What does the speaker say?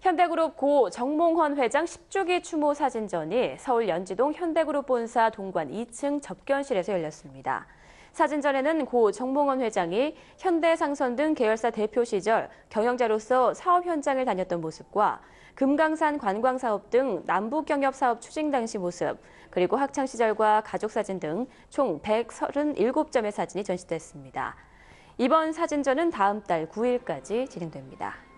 현대그룹 고 정몽헌 회장 10주기 추모 사진전이 서울 연지동 현대그룹 본사 동관 2층 접견실에서 열렸습니다. 사진전에는 고 정몽헌 회장이 현대상선 등 계열사 대표 시절 경영자로서 사업 현장을 다녔던 모습과 금강산 관광사업 등 남북경협사업 추진 당시 모습, 그리고 학창시절과 가족사진 등 총 137점의 사진이 전시됐습니다. 이번 사진전은 다음 달 9일까지 진행됩니다.